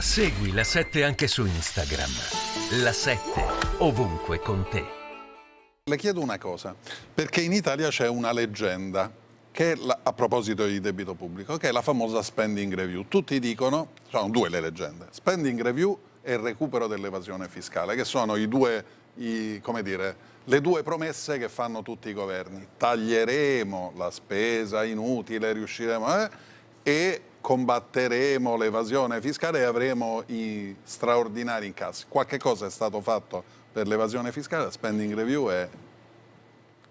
Segui la 7 anche su Instagram. La 7 ovunque con te. Le chiedo una cosa, perché in Italia c'è una leggenda che la, a proposito di debito pubblico, che è la famosa spending review. Tutti dicono, sono due le leggende, spending review e il recupero dell'evasione fiscale, che sono i due, i, come dire, le due promesse che fanno tutti i governi. Taglieremo la spesa inutile, riusciremo... Eh, e combatteremo l'evasione fiscale e avremo i straordinari incassi. Qualche cosa è stato fatto per l'evasione fiscale, la spending review è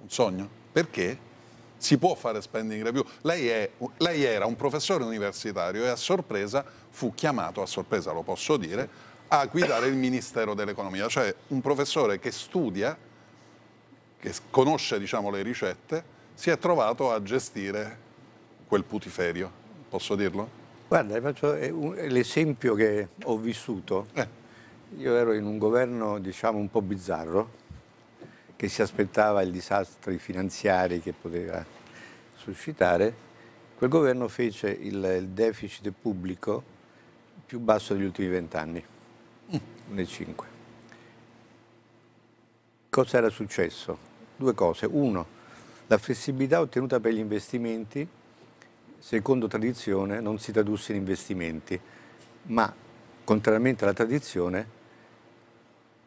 un sogno. Perché? Si può fare spending review. Lei, è, lei era un professore universitario e a sorpresa fu chiamato, a sorpresa lo posso dire, a guidare il Ministero dell'Economia, cioè un professore che studia, che conosce diciamo, le ricette, si è trovato a gestire quel putiferio. Posso dirlo? Guarda, faccio eh, eh, l'esempio che ho vissuto. Eh. Io ero in un governo, diciamo, un po' bizzarro, che si aspettava i disastri finanziari che poteva suscitare. Quel governo fece il, il deficit pubblico più basso degli ultimi vent'anni, 1,5. Mm. Cosa era successo? Due cose. Uno, la flessibilità ottenuta per gli investimenti secondo tradizione, non si tradusse in investimenti, ma contrariamente alla tradizione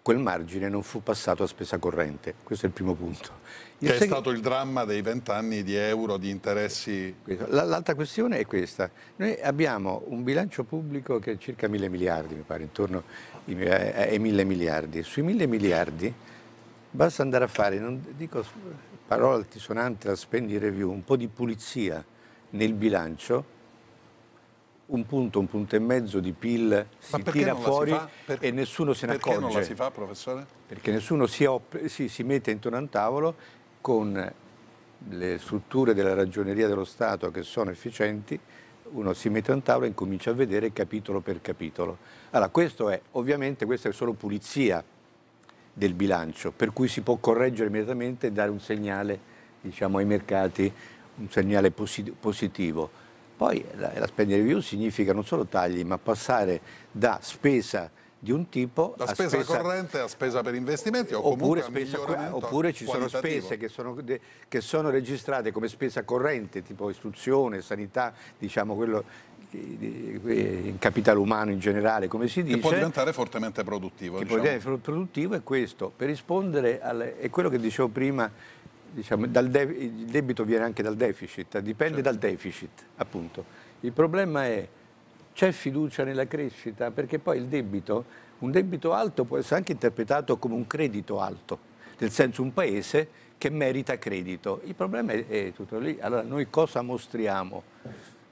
quel margine non fu passato a spesa corrente. Questo è il primo punto. Il che è stato il dramma dei vent'anni di euro di interessi. L'altra questione è questa. Noi abbiamo un bilancio pubblico che è circa mille miliardi, mi pare, intorno eh, eh, ai mille miliardi. Sui mille miliardi basta andare a fare, non dico parola altisonante, la spendi review, un po' di pulizia nel bilancio un punto, un punto e mezzo di PIL si tira fuori si per... e nessuno se ne perché accorge. Perché non la si fa, professore? Perché nessuno si, op... si, si mette intorno a un tavolo con le strutture della ragioneria dello Stato che sono efficienti, uno si mette a un tavolo e comincia a vedere capitolo per capitolo. Allora, questo è, ovviamente, questa è solo pulizia del bilancio, per cui si può correggere immediatamente e dare un segnale, diciamo, ai mercati un segnale positivo. Poi la, la spending review significa non solo tagli, ma passare da spesa di un tipo da spesa, spesa, corrente a spesa per investimenti o oppure, spesa, oppure ci sono spese che sono, che sono, registrate come spesa corrente tipo istruzione, sanità diciamo quello eh, eh, in capitale umano in generale come si dice che può diventare fortemente produttivo che diciamo. può diventare produttivo è questo per rispondere al, è quello che dicevo prima diciamo, de il debito viene anche dal deficit, dipende certo. dal deficit appunto. Il problema è c'è fiducia nella crescita perché poi il debito, un debito alto può essere anche interpretato come un credito alto, nel senso un paese che merita credito. Il problema è, è tutto lì, allora noi cosa mostriamo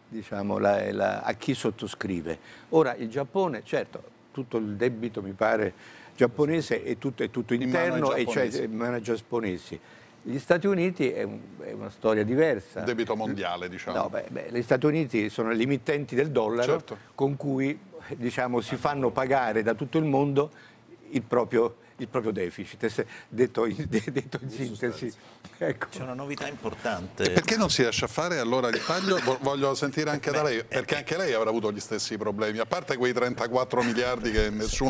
diciamo, la, la, a chi sottoscrive? Ora il Giappone, certo, tutto il debito mi pare giapponese è tutto, è tutto interno in e cioè in mano giapponesi. Gli Stati Uniti è, un, è una storia diversa. Un debito mondiale, diciamo. No, beh, beh, gli Stati Uniti sono gli emittenti del dollaro certo. con cui diciamo, si fanno pagare da tutto il mondo il proprio, il proprio deficit, se, detto, in, detto in sintesi. Ecco. C'è una novità importante. E perché non si lascia fare allora il taglio? Voglio sentire anche Beh, da lei, eh, perché eh. anche lei avrà avuto gli stessi problemi, a parte quei 34 miliardi che nessuno...